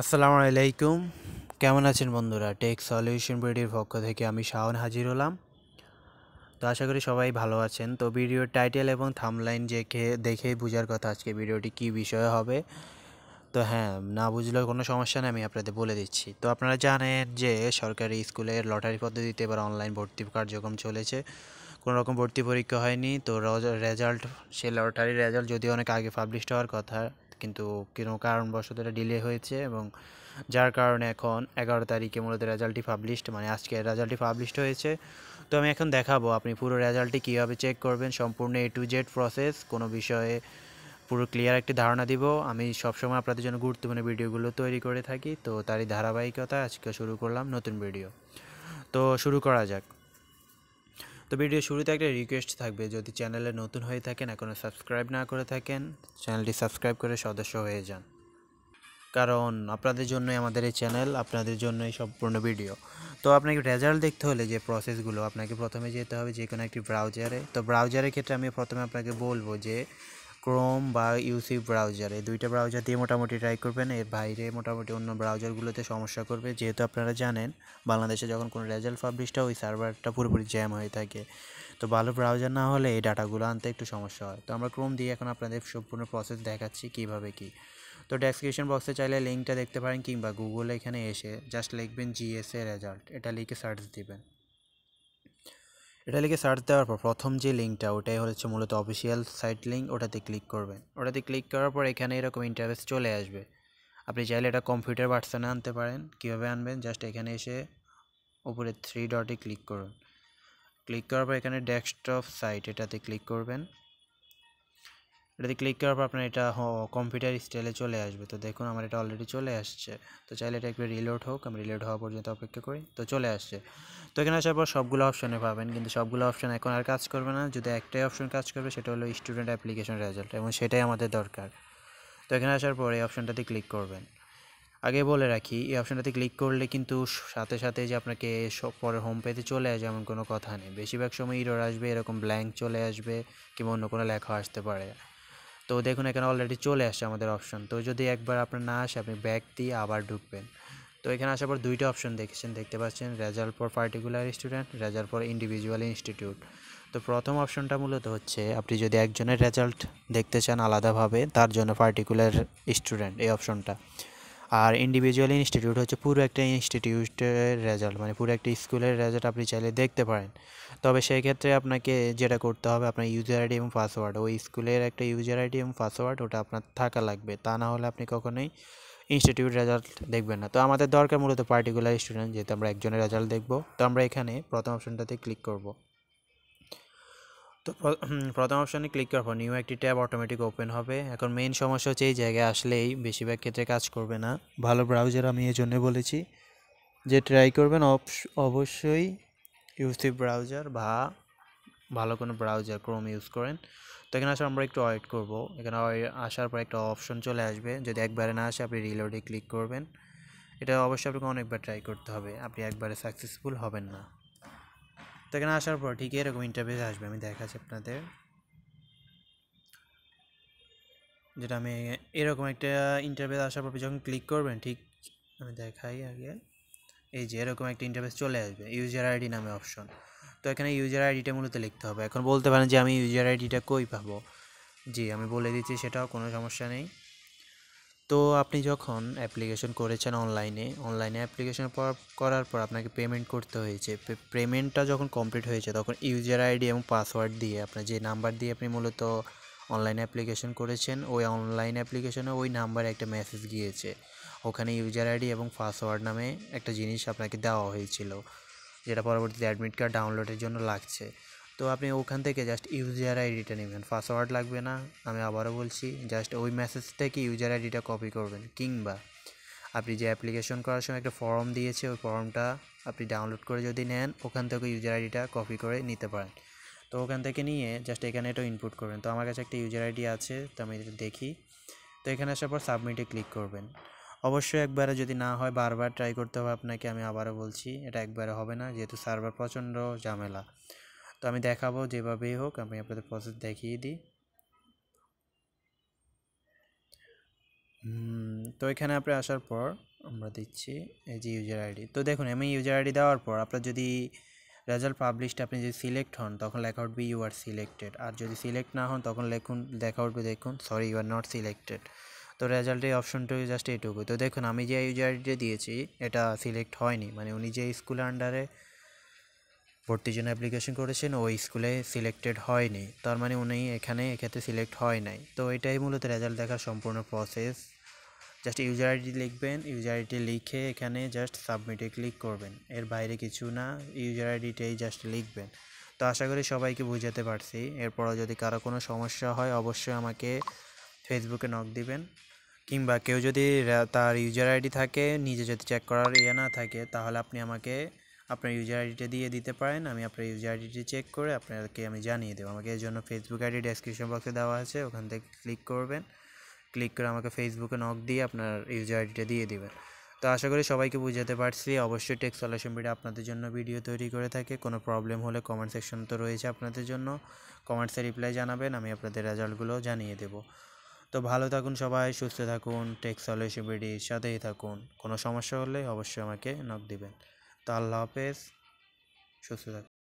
আসসালামু আলাইকুম কেমন আছেন বন্ধুরা টেক সলিউশন বিডির পক্ষ থেকে আমি শাওন হাজির হলাম তো আশা করি সবাই ভালো আছেন তো ভিডিওর টাইটেল এবং থামলাইন দেখে দেখেই বোঝার কথা আজকে ভিডিওটি কি বিষয়ে হবে তো হ্যাঁ না বুঝলেও কোনো সমস্যা নেই আমি আপনাদের বলে দিচ্ছি তো আপনারা জানেন যে সরকারি স্কুলের লটারি পদ্ধতিতে এবার অনলাইন ভর্তি কার্যক্রম চলেছে কোনো রকম ভর্তি পরীক্ষা হয়নি তো রেজাল্ট সে লটারির রেজাল্ট যদি অনেক আগে পাবলিশড হওয়ার কথা কিন্তু কোনো কারণবশত এটা ডিলে হয়েছে এবং যার কারণে এখন এগারো তারিখে মূলত রেজাল্টটি পাবলিশড মানে আজকে রেজাল্টটি পাবলিশড হয়েছে তো আমি এখন দেখাবো আপনি পুরো রেজাল্টটি কীভাবে চেক করবেন সম্পূর্ণ এ টু জেড প্রসেস কোনো বিষয়ে পুরো ক্লিয়ার একটি ধারণা দিব আমি সবসময় আপনাদের জন্য গুরুত্বপূর্ণ ভিডিওগুলো তৈরি করে থাকি তো তারই ধারাবাহিকতা আজকে শুরু করলাম নতুন ভিডিও তো শুরু করা যাক তো ভিডিও শুরুতে একটা রিকোয়েস্ট থাকবে যদি চ্যানেলে নতুন হয়ে থাকেন এখনও সাবস্ক্রাইব না করে থাকেন চ্যানেলটি সাবস্ক্রাইব করে সদস্য হয়ে যান কারণ আপনাদের জন্যই আমাদের এই চ্যানেল আপনাদের জন্যই সম্পূর্ণ ভিডিও তো আপনাকে রেজাল্ট দেখতে হলে যে প্রসেসগুলো আপনাকে প্রথমে যেতে হবে যে কোনো একটি ব্রাউজারে তো ব্রাউজারের ক্ষেত্রে আমি প্রথমে আপনাকে বলবো যে ক্রোম বা ইউসি ব্রাউজার এই দুইটা ব্রাউজার দিয়ে মোটামুটি ট্রাই করবেন এর বাইরে মোটামুটি অন্য ব্রাউজারগুলোতে সমস্যা করবে যেহেতু আপনারা জানেন বাংলাদেশে যখন কোনো রেজাল্ট পাবলিশটা ওই সার্ভারটা পুরোপুরি জ্যাম হয়ে থাকে তো ভালো ব্রাউজার না হলে এই ডাটাগুলো আনতে একটু সমস্যা হয় তো আমরা ক্রোম দিয়ে এখন আপনাদের সম্পূর্ণ প্রসেস দেখাচ্ছি কীভাবে কী তো ডেসক্রিপশন বক্সে চাইলে লিঙ্কটা দেখতে পারেন কিংবা গুগলে এখানে এসে জাস্ট লিখবেন জিএসএ রেজাল্ট এটা লিখে সার্চ দিবেন এটা লিখে সার্চ দেওয়ার পর প্রথম যে লিঙ্কটা ওটাই হচ্ছে মূলত অফিসিয়াল সাইট লিঙ্ক ওটাতে ক্লিক করবেন ওটাতে ক্লিক করার পর এখানে এরকম ইন্টারভেস চলে আসবে আপনি চাইলে এটা কম্পিউটার ভার্সানে আনতে পারেন কীভাবে আনবেন জাস্ট এখানে এসে উপরে থ্রি ডটে ক্লিক করুন ক্লিক করার পর এখানে ডেস্কটপ সাইট এটাতে ক্লিক করবেন এটাতে ক্লিক করার পর আপনার এটা কম্পিউটার স্টাইলে চলে আসবে তো দেখুন আমার এটা অলরেডি চলে আসছে তো চাইলে এটা একটু রিলোড হোক আমি রিলোড হওয়া পর্যন্ত অপেক্ষা করি তো চলে আসছে তো এখানে আসার পর সবগুলো অপশানে পাবেন কিন্তু সবগুলো অপশান এখন আর কাজ করবে না যদি একটাই অপশন কাজ করবে সেটা হলো স্টুডেন্ট অ্যাপ্লিকেশন রেজাল্ট এবং সেটাই আমাদের দরকার তো এখানে আসার পর এই অপশানটাতে ক্লিক করবেন আগে বলে রাখি এই অপশানটাতে ক্লিক করলে কিন্তু সাথে সাথে যে আপনাকে পরে হোম পেতে চলে আসে এমন কোনো কথা নেই বেশিরভাগ সময় ইরোর আসবে এরকম ব্ল্যাঙ্ক চলে আসবে কিংবা অন্য কোনো লেখা আসতে পারে তো দেখুন এখানে অলরেডি চলে আসছে আমাদের অপশন তো যদি একবার আপনার না আসে আপনি ব্যাক দিয়ে আবার ঢুকবেন তো এখানে আসার পর দুইটা অপশন দেখেছেন দেখতে পাচ্ছেন result for particular student result for individual institute তো প্রথম অপশনটা মূলত হচ্ছে আপনি যদি একজনের রেজাল্ট দেখতে চান আলাদাভাবে তার জন্য পার্টিকুলার স্টুডেন্ট এই অপশনটা আর ইন্ডিভিজুয়াল ইনস্টিটিউট হচ্ছে পুরো একটা ইনস্টিটিউটের রেজাল্ট মানে পুরো একটা স্কুলের রেজাল্ট আপনি চাইলে দেখতে পারেন তবে সেই ক্ষেত্রে আপনাকে যেটা করতে হবে আপনার ইউজার আইডি এবং পাসওয়ার্ড ওই স্কুলের একটা ইউজার আইডি এবং পাসওয়ার্ড ওটা আপনার থাকা লাগবে তা না হলে আপনি কখনোই ইনস্টিটিউট রেজাল্ট দেখবেন না তো আমাদের দরকার মূলত পার্টিকুলার স্টুডেন্ট যেহেতু আমরা একজনের রেজাল্ট দেখব তো আমরা এখানে প্রথম অপশনটাতে ক্লিক করব তো প্রথম অপশানে ক্লিক করার পর নিউ একটি ট্যাব অটোমেটিক ওপেন হবে এখন মেইন সমস্যা হচ্ছে এই জায়গায় আসলেই বেশিরভাগ ক্ষেত্রে কাজ করবে না ভালো ব্রাউজার আমি এই জন্য বলেছি যে ট্রাই করবেন অবশ্যই ইউসি ব্রাউজার বা ভালো কোনো ব্রাউজার ক্রোম ইউজ করেন তো এখানে আসার আমরা একটু ওয়েট করব এখানে আসার পর একটা অপশন চলে আসবে যদি একবারে না আসে আপনি রিলোডে ক্লিক করবেন এটা অবশ্যই আপনাকে অনেকবার ট্রাই করতে হবে আপনি একবারে সাকসেসফুল হবেন না তো এখানে আসার পর ঠিক এরকম ইন্টারভিউ আসবে আমি দেখাচ্ছি আপনাদের যেটা আমি এরকম একটা ইন্টারভিউ আসার পর যখন ক্লিক করবেন ঠিক আমি দেখাই আগে এই যে এরকম একটা ইন্টারফেস চলে আসবে ইউজার আইডি নামে অপশন তো এখানে ইউজার আইডিটা মূলত লিখতে হবে এখন বলতে পারেন যে আমি ইউজার আইডিটা কই পাবো জি আমি বলে দিচ্ছি সেটাও কোনো সমস্যা নেই তো আপনি যখন অ্যাপ্লিকেশন করেছেন অনলাইনে অনলাইনে অ্যাপ্লিকেশন করার পর আপনাকে পেমেন্ট করতে হয়েছে পেমেন্টটা যখন কমপ্লিট হয়েছে তখন ইউজার আইডি এবং পাসওয়ার্ড দিয়ে আপনার যে নাম্বার দিয়ে আপনি মূলত অনলাইন অ্যাপ্লিকেশন করেছেন ওই অনলাইন অ্যাপ্লিকেশনে ওই নাম্বারে একটা মেসেজ গিয়েছে ওখানে ইউজার আইডি এবং পাসওয়ার্ড নামে একটা জিনিস আপনাকে দেওয়া হয়েছিল যেটা পরবর্তীতে অ্যাডমিট কার্ড ডাউনলোডের জন্য লাগছে তো আপনি ওখান থেকে জাস্ট ইউজার আইডিটা নেবেন পাসওয়ার্ড লাগবে না আমি আবারও বলছি জাস্ট ওই মেসেজ থেকে ইউজার আইডিটা কপি করবেন কিংবা আপনি যে অ্যাপ্লিকেশন করার সময় একটা ফর্ম দিয়েছে ওই ফর্মটা আপনি ডাউনলোড করে যদি নেন ওখান থেকে ইউজার আইডিটা কপি করে নিতে পারেন তো ওখান থেকে নিয়ে জাস্ট এখানে এটা ইনপুট করবেন তো আমার কাছে একটা ইউজার আইডি আছে তো আমি এটা দেখি তো এখানে আসার পর সাবমিটে ক্লিক করবেন অবশ্যই একবারে যদি না হয় বারবার ট্রাই করতে হবে আপনাকে আমি আবারও বলছি এটা একবারে হবে না যেহেতু সার্ভার প্রচণ্ড ঝামেলা তো আমি দেখাবো যেভাবেই হোক আমি আপনাদের প্রসেস দেখিয়ে দিই তো এখানে আপনি আসার পর আমরা দিচ্ছি এই যে ইউজার আইডি তো দেখুন আমি ইউজার আইডি দেওয়ার পর আপনার যদি রেজাল্ট পাবলিশড আপনি যদি সিলেক্ট হন তখন লেখা উঠবে ইউ আর সিলেক্টেড আর যদি সিলেক্ট না হন তখন লেখুন লেখা উঠবে দেখুন sorry you are not selected তো রেজাল্টের অপশনটুকু জাস্ট এইটুকু তো দেখুন আমি যে ইউজার আইডিটা দিয়েছি এটা সিলেক্ট হয়নি মানে উনি যে স্কুল আন্ডারে ভর্তির জন্য অ্যাপ্লিকেশন করেছেন ওই স্কুলে সিলেক্টেড হয়নি তার মানে উনি এখানে এক্ষেত্রে সিলেক্ট হয় নাই তো এটাই মূলত রেজাল্ট দেখার সম্পূর্ণ প্রসেস জাস্ট ইউজার আইডি লিখবেন ইউজার আইডি লিখে এখানে জাস্ট সাবমিটে ক্লিক করবেন এর বাইরে কিছু না ইউজার আইডিটাই জাস্ট লিখবেন তো আশা করি সবাইকে বুঝাতে পারছি এরপরও যদি কারো কোনো সমস্যা হয় অবশ্যই আমাকে ফেসবুকে নক দিবেন কিংবা কেউ যদি তার ইউজার আইডি থাকে নিজে যদি চেক করার ইয়ে না থাকে তাহলে আপনি আমাকে আপনার ইউজার আইডিটা দিয়ে দিতে পারেন আমি আপনার ইউজার আইডিটি চেক করে আপনাকে আমি জানিয়ে দেবো আমাকে এর জন্য ফেসবুক আইডি ডেসক্রিপশন বক্সে দেওয়া আছে ওখান থেকে ক্লিক করবেন ক্লিক করে আমাকে ফেসবুকে নক দিয়ে আপনার ইউজার আইডিটা দিয়ে দিবেন তো আশা করি সবাইকে বুঝাতে পারছি অবশ্যই টেক সলিউশন ভিডিও আপনাদের জন্য ভিডিও তৈরি করে থাকে কোনো প্রবলেম হলে কমেন্ট সেকশন তো রয়েছে আপনাদের জন্য কমেন্টসে রিপ্লাই জানাবেন আমি আপনাদের রেজাল্টগুলো জানিয়ে দেব তো ভালো থাকুন সবাই সুস্থ থাকুন টেক সলিউশন ভিডির সাথেই থাকুন কোনো সমস্যা হলে অবশ্যই আমাকে নক দিবেন তো আল্লাহ হাফেজ সুস্থ থাকুন